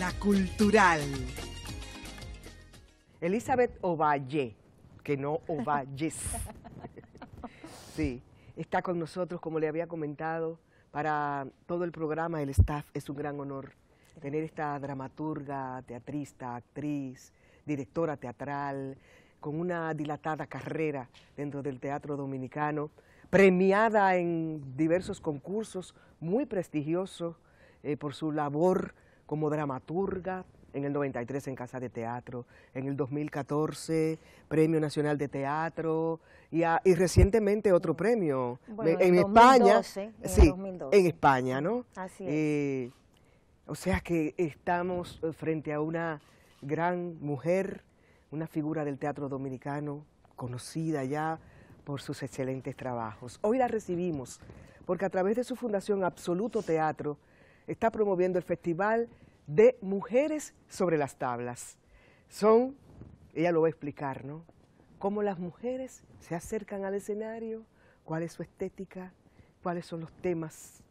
La Cultural. Elizabeth Ovalle, que no Ovalles. sí, está con nosotros, como le había comentado, para todo el programa, el staff, es un gran honor tener esta dramaturga, teatrista, actriz, directora teatral, con una dilatada carrera dentro del teatro dominicano, premiada en diversos concursos muy prestigiosos eh, por su labor como dramaturga, en el 93 en Casa de Teatro, en el 2014 Premio Nacional de Teatro y, recientemente otro premio en, España. En sí, 2012. en España, ¿no? Así eh, es. o sea que estamos eh, frente a una gran mujer, una figura del teatro dominicano conocida ya por sus excelentes trabajos. Hoy la recibimos porque a través de su fundación Absoluto Teatro, está promoviendo el Festival de Mujeres sobre las Tablas. Son, ella lo va a explicar, ¿no? Cómo las mujeres se acercan al escenario, cuál es su estética, cuáles son los temas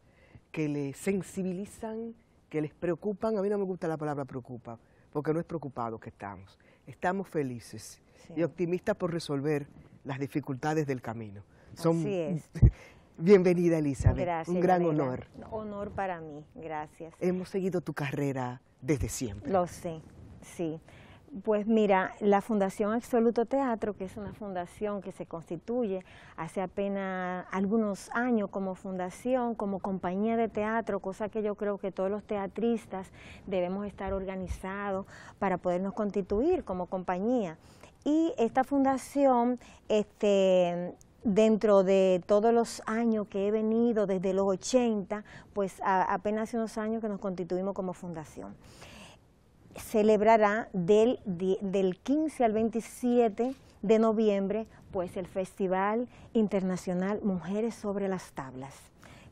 que les sensibilizan, que les preocupan. A mí no me gusta la palabra preocupa, porque no es preocupado que estamos. Estamos felices y optimistas por resolver las dificultades del camino. Son, Así es. Bienvenida, Elizabeth. Gracias, Un gran honor. Honor para mí, gracias. Hemos seguido tu carrera desde siempre. Lo sé, sí. Pues mira, la Fundación Absoluto Teatro, que es una fundación que se constituye hace apenas algunos años como fundación, como compañía de teatro, cosa que yo creo que todos los teatristas debemos estar organizados para podernos constituir como compañía. Y esta fundación este, dentro de todos los años que he venido, desde los 80, pues apenas hace unos años que nos constituimos como fundación. Celebrará del, del 15 al 27 de noviembre, pues el Festival Internacional Mujeres sobre las Tablas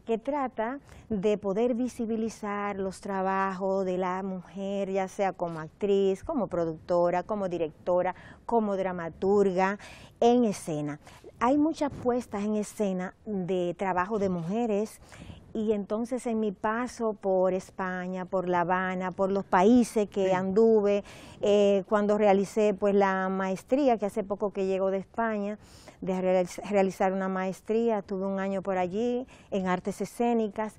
que trata de poder visibilizar los trabajos de la mujer, ya sea como actriz, como productora, como directora, como dramaturga, en escena. Hay muchas puestas en escena de trabajo de mujeres y entonces en mi paso por España, por La Habana, por los países que anduve, eh, cuando realicé pues la maestría, que hace poco que llego de España, de realizar una maestría, tuve un año por allí en artes escénicas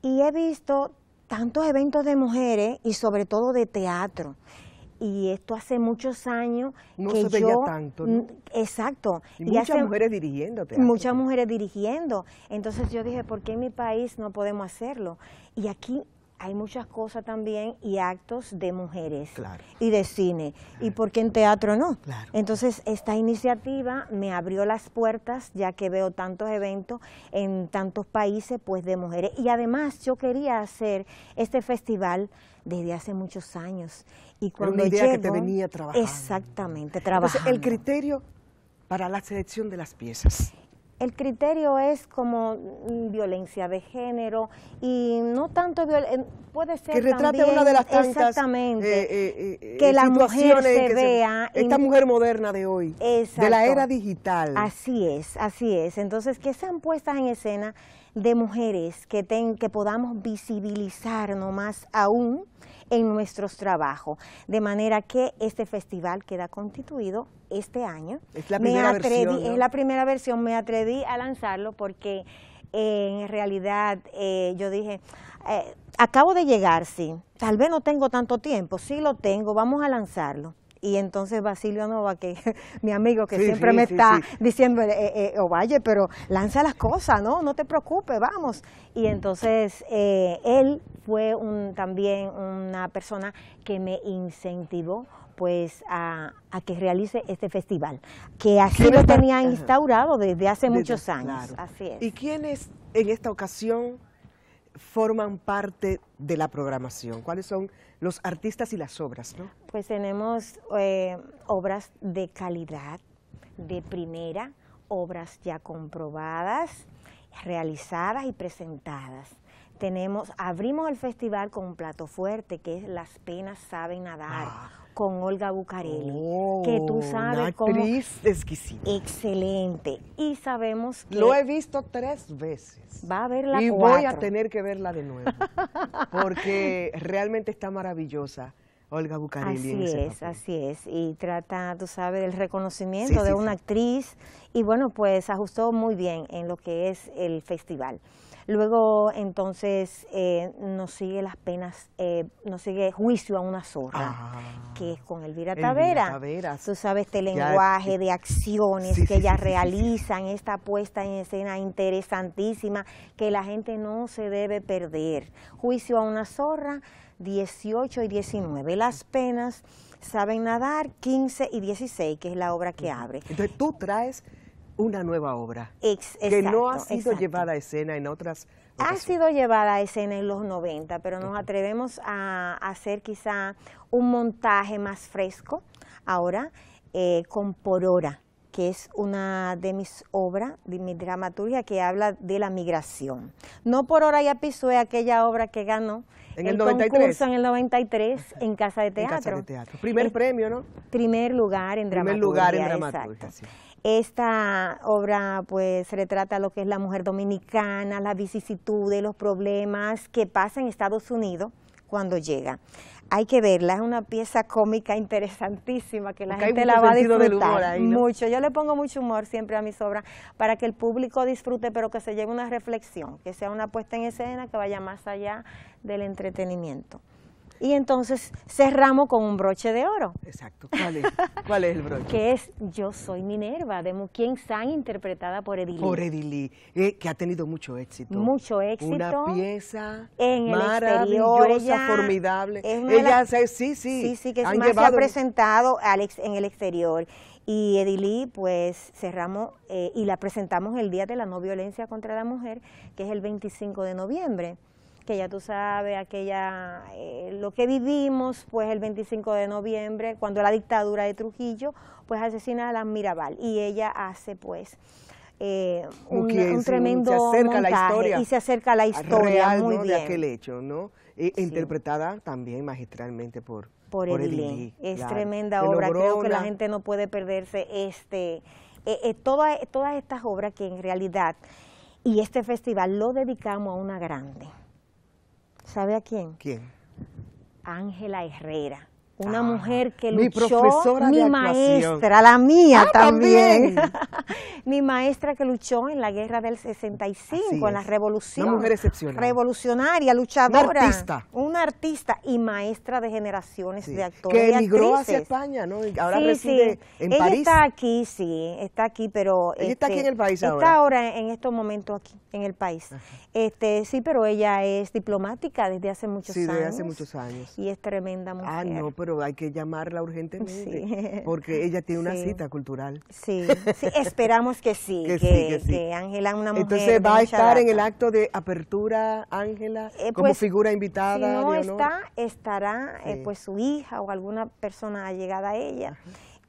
y he visto tantos eventos de mujeres y sobre todo de teatro y esto hace muchos años no se veía tanto exacto y, muchas mujeres dirigiendo muchas mujeres dirigiendo entonces yo dije por qué en mi país no podemos hacerlo y aquí hay muchas cosas también y actos de mujeres y de cine. ¿Y por qué en teatro no? Entonces, esta iniciativa me abrió las puertas, ya que veo tantos eventos en tantos países pues de mujeres. Y además yo quería hacer este festival desde hace muchos años. Y cuando que te venía trabajando. Exactamente, trabajando. Entonces, el criterio para la selección de las piezas el criterio es como mm, violencia de género y no tanto eh, puede ser que retrate una de las tantas exactamente eh, eh, que la mujer se vea esta mujer moderna de hoy exacto, de la era digital así es así es entonces que sean puestas en escena de mujeres que, que podamos visibilizarnos más aún en nuestros trabajos. De manera que este festival queda constituido este año. Es la primera versión. Es la primera versión, me atreví a lanzarlo porque en realidad eh, yo dije, eh, acabo de llegar, sí, tal vez no tengo tanto tiempo, sí lo tengo, vamos a lanzarlo. Y entonces Basilio Nova, que mi amigo que siempre me está diciendo, o eh, eh, eh oh, pero lanza las cosas, ¿no? No te preocupes, vamos. Y entonces eh, él fue un, también una persona que me incentivó pues a, que realice este festival, que así lo tenía instaurado desde hace muchos años. ¿Y quiénes en esta ocasión forman parte de la programación? ¿Cuáles son los artistas y las obras, ¿no? Pues tenemos eh, obras de calidad, de primera, obras ya comprobadas, realizadas y presentadas. Tenemos, abrimos el festival con un plato fuerte que es Las penas saben nadar, ah con Olga Bucarelli, que tú oh, sabes una actriz exquisita. Excelente. Y sabemos que... Lo he visto tres veces. Va a verla Y voy a tener que verla de nuevo, porque realmente está maravillosa. Olga Bucarelli. Así es, así es. Y trata, tú sabes, del reconocimiento de una actriz y bueno, pues ajustó muy bien en lo que es el festival. Luego entonces eh, nos sigue las penas, eh, nos sigue juicio a una zorra, ah, que es con Elvira, Tavera. Tú sabes este lenguaje de acciones que ella ellas realizan, esta puesta en escena interesantísima que la gente no se debe perder. Juicio a una zorra, 18 y 19. Las penas saben nadar, 15 y 16, que es la obra que abre. Entonces tú traes una nueva obra que no ha sido llevada a escena en otras ha sido llevada a escena en los 90, pero nos atrevemos a, hacer quizá un montaje más fresco ahora eh, con Por Hora, que es una de mis obras, de mi dramaturgia que habla de la migración. No Por Hora y Apisue, aquella obra que ganó en el, 93. Concurso en el 93 en Casa de Teatro. En casa de Teatro. Primer premio, ¿no? Primer lugar en primer lugar en dramaturgia, sí. Esta obra pues retrata lo que es la mujer dominicana, las vicisitudes, los problemas que pasa en Estados Unidos cuando llega hay que verla, es una pieza cómica interesantísima que la gente la va a disfrutar mucho. Yo le pongo mucho humor siempre a mis obras para que el público disfrute, pero que se lleve una reflexión, que sea una puesta en escena que vaya más allá del entretenimiento y entonces cerramos con un broche de oro. Exacto. ¿Cuál es, el broche? que es Yo soy Minerva, de Muquien San, interpretada por Edilí. Por Edilí, eh, que ha tenido mucho éxito. Mucho éxito. Una pieza maravillosa, formidable. ella, sí, sí. Sí, que es más, se ha presentado Alex en el exterior. Y Edilí, pues cerramos eh, y la presentamos el Día de la No Violencia contra la Mujer, que es el 25 de noviembre que ya tú sabes, aquella, eh, lo que vivimos, pues el 25 de noviembre, cuando la dictadura de Trujillo, pues asesina a la Mirabal y ella hace pues eh, un, tremendo se montaje, y se acerca a la historia muy de aquel hecho, ¿no? E interpretada también magistralmente por, por, Es tremenda obra, creo que la gente no puede perderse este, eh, eh, todas, todas estas obras que en realidad y este festival lo dedicamos a una grande. ¿Sabe a quién? ¿Quién? Ángela Herrera una ah, mujer que luchó, mi, maestra, la mía ah, también, mi maestra que luchó en la guerra del 65, en la revolución, revolucionaria, luchadora, una artista, una artista y maestra de generaciones de actores que emigró hacia España, ¿no? ahora reside en París. Ella está aquí, sí, está aquí, pero ella está aquí este, en el país ahora. Está ahora en estos momentos aquí en el país. Este, sí, pero ella es diplomática desde hace muchos años. Sí, desde hace muchos años. Y es tremenda mujer. Ah, no, pero hay que llamarla urgentemente porque ella tiene una cita cultural. Sí, esperamos que sí, que Ángela, una mujer. Entonces va a estar en el acto de apertura, Ángela, eh, como pues, figura invitada. no está, estará eh, pues su hija o alguna persona allegada a ella.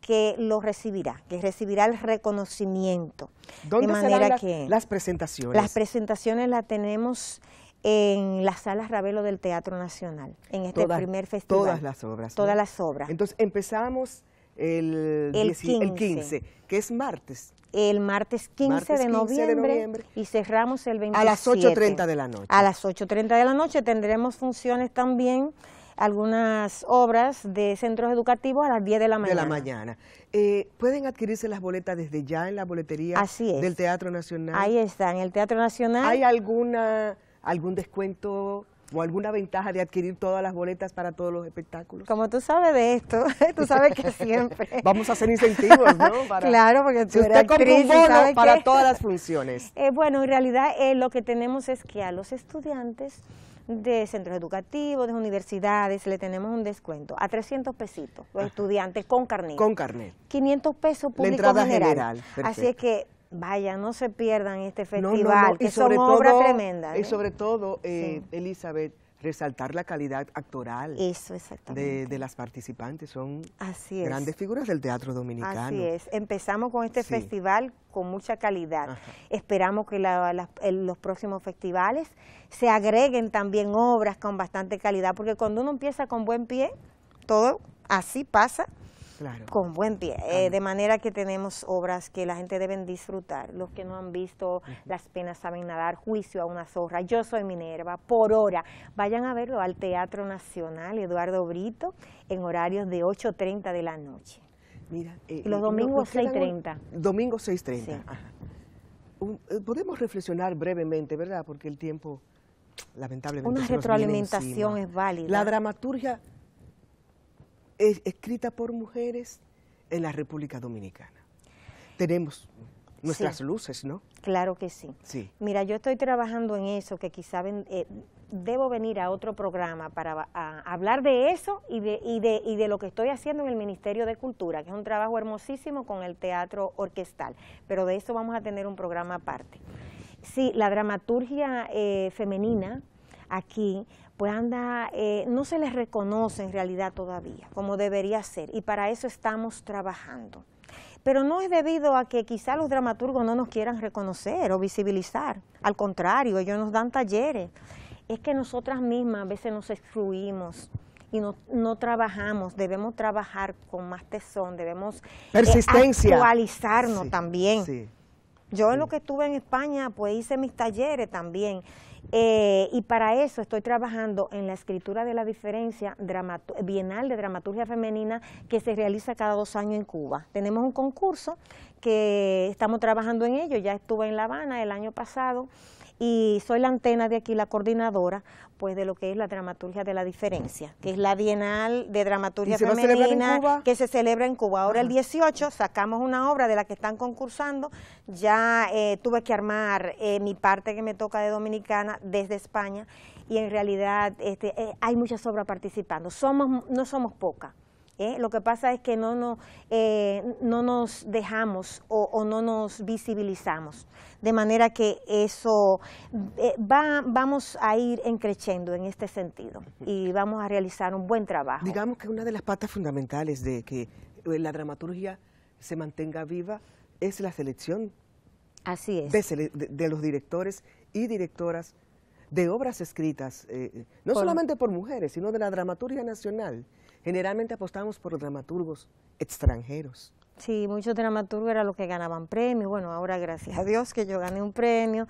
que lo recibirá, que recibirá el reconocimiento. de manera que las presentaciones? Las presentaciones las tenemos en las salas Ravelo del Teatro Nacional, en este primer festival. Todas las obras. Todas las obras. Entonces empezamos el, el, 15. que es martes. El martes 15, de, noviembre, y cerramos el 27. A las 8.30 de la noche. A las 8.30 de la noche tendremos funciones también, algunas obras de centros educativos a las 10 de la mañana. De la mañana. Eh, ¿Pueden adquirirse las boletas desde ya en la boletería del Teatro Nacional? Ahí está en el Teatro Nacional. ¿Hay alguna algún descuento o alguna ventaja de adquirir todas las boletas para todos los espectáculos? Como tú sabes de esto, tú sabes que siempre. Vamos a hacer incentivos, ¿no? Para, claro, porque si usted compra para todas las funciones. Eh, bueno, en realidad eh, lo que tenemos es que a los estudiantes de centros educativos, de universidades, le tenemos un descuento a 300 pesitos los estudiantes con carnet. Con carnet. 500 pesos público La entrada general. general Así es que Vaya, no se pierdan este festival, que sobre son todo, ¿eh? Y sobre todo, eh, Elizabeth, resaltar la calidad actoral de, las participantes. Son Así grandes figuras del teatro dominicano. Así es. Empezamos con este festival con mucha calidad. Esperamos que los próximos festivales se agreguen también obras con bastante calidad, porque cuando uno empieza con buen pie, todo así pasa con buen pie. Eh, de manera que tenemos obras que la gente deben disfrutar. Los que no han visto Las penas saben nadar, Juicio a una zorra, Yo soy Minerva, por hora. Vayan a verlo al Teatro Nacional Eduardo Brito en horarios de 8.30 de la noche. Mira, eh, los eh, domingos 6.30. Domingo 6.30. podemos reflexionar brevemente, ¿verdad? Porque el tiempo, lamentablemente, Una retroalimentación es válida. La dramaturgia es escrita por mujeres en la República Dominicana. Tenemos nuestras luces, ¿no? Claro que sí. Mira, yo estoy trabajando en eso, que quizá eh, debo venir a otro programa para hablar de eso y de, y, de, y de lo que estoy haciendo en el Ministerio de Cultura, que es un trabajo hermosísimo con el teatro orquestal, pero de eso vamos a tener un programa aparte. Sí, la dramaturgia eh, femenina aquí pues eh, no se les reconoce en realidad todavía como debería ser y para eso estamos trabajando. Pero no es debido a que quizá los dramaturgos no nos quieran reconocer o visibilizar, al contrario, ellos nos dan talleres. Es que nosotras mismas a veces nos excluimos y no, no, trabajamos, debemos trabajar con más tesón, debemos eh, Persistencia. también. Yo en lo que estuve en España, pues hice mis talleres también eh, y para eso estoy trabajando en la escritura de la diferencia bienal de dramaturgia femenina que se realiza cada dos años en Cuba. Tenemos un concurso que estamos trabajando en ello, ya estuve en La Habana el año pasado y soy la antena de aquí, la coordinadora, pues de lo que es la dramaturgia de la diferencia, que es la Bienal de Dramaturgia Femenina que se celebra en Cuba. Ahora el 18 ah. sacamos una obra de la que están concursando, ya eh, tuve que armar eh, mi parte que me toca de dominicana desde España y en realidad este, eh, hay muchas obras participando, somos, no somos pocas. ¿eh? Lo que pasa es que no, no, eh, no nos dejamos o, no nos visibilizamos. De manera que eso eh, va, vamos a ir encreciendo en este sentido y vamos a realizar un buen trabajo. Digamos que una de las patas fundamentales de que la dramaturgia se mantenga viva es la selección De, de, los directores y directoras de obras escritas, no solamente por mujeres, sino de la dramaturgia nacional. Generalmente apostamos por los dramaturgos extranjeros. Sí, muchos dramaturgos eran los que ganaban premios. Bueno, ahora gracias a Dios que yo gané un premio,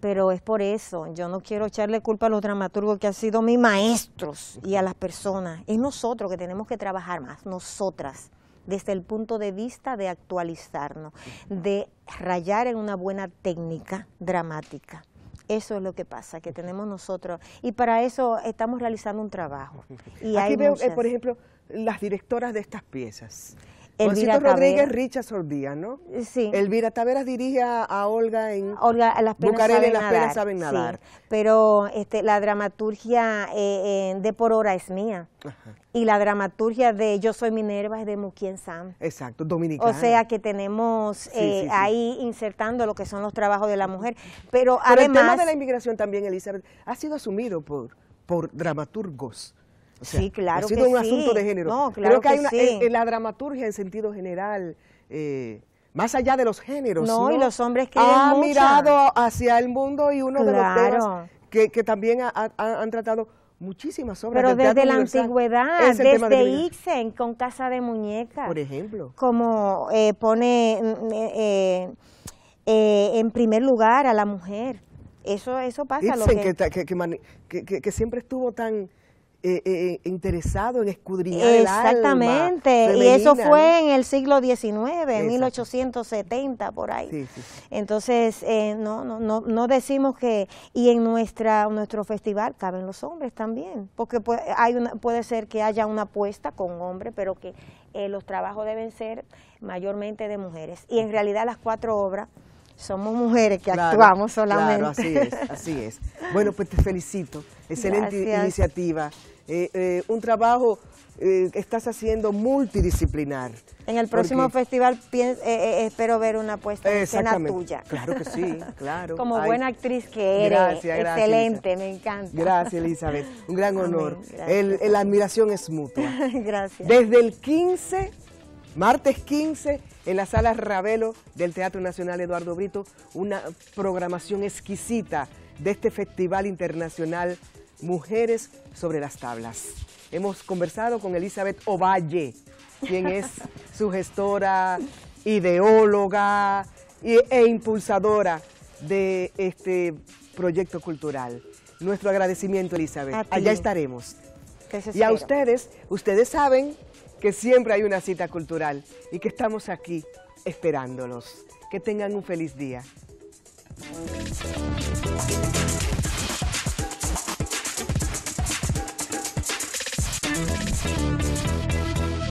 pero es por eso. Yo no quiero echarle culpa a los dramaturgos que han sido mis maestros y a las personas. Es nosotros que tenemos que trabajar más, nosotras, desde el punto de vista de actualizarnos, de rayar en una buena técnica dramática. Eso es lo que pasa, que tenemos nosotros. Y para eso estamos realizando un trabajo. Y Aquí veo, eh, por ejemplo, las directoras de estas piezas. Elvira Rodríguez ¿no? Eh, sí. Elvira Taveras dirige a, Olga en Olga, las penas las nadar. Pero este, la dramaturgia eh, de Por Hora es mía. Y la dramaturgia de Yo Soy Minerva es de Muquien Sam. Exacto, dominicana. O sea que tenemos eh, ahí insertando lo que son los trabajos de la mujer. Pero, Pero además... el tema de la inmigración también, Elizabeth, ha sido asumido por, por dramaturgos sí, claro. Ha sido un asunto de género. No, claro Creo que, hay una, en, la dramaturgia en sentido general. Eh, más allá de los géneros. No, y los hombres que han mirado hacia el mundo y uno de los que, también han tratado muchísimas obras. Pero desde la antigüedad, desde con Casa de Muñecas. Por ejemplo. Como eh, pone mm, eh, en primer lugar a la mujer. Eso, eso pasa. que, que, que siempre estuvo tan eh, eh, eh, interesado en escudriñar Exactamente, y eso fue en el siglo XIX, ...en 1870, por ahí. Entonces, eh, no, no, no, decimos que, y en nuestra nuestro festival caben los hombres también, porque puede, hay una, puede ser que haya una apuesta con hombres, pero que los trabajos deben ser mayormente de mujeres. Y en realidad las cuatro obras somos mujeres que actuamos solamente. Claro, así es, así es. Bueno, pues te felicito. Excelente iniciativa. Eh, eh, un trabajo eh, que estás haciendo multidisciplinar. En el próximo festival espero ver una puesta en escena tuya. Claro que sí, claro. Como buena actriz que eres, gracias, excelente, me encanta. Gracias, Elizabeth, un gran honor. la admiración es mutua. gracias. Desde el 15, martes 15, en la sala Ravelo del Teatro Nacional Eduardo Brito, una programación exquisita de este Festival Internacional Mujeres sobre las Tablas. Hemos conversado con Elizabeth Ovalle, quien es su gestora, ideóloga e impulsadora de este proyecto cultural. Nuestro agradecimiento, Elizabeth. Allá estaremos. Y a ustedes, ustedes saben que siempre hay una cita cultural y que estamos aquí esperándolos. Que tengan un feliz día.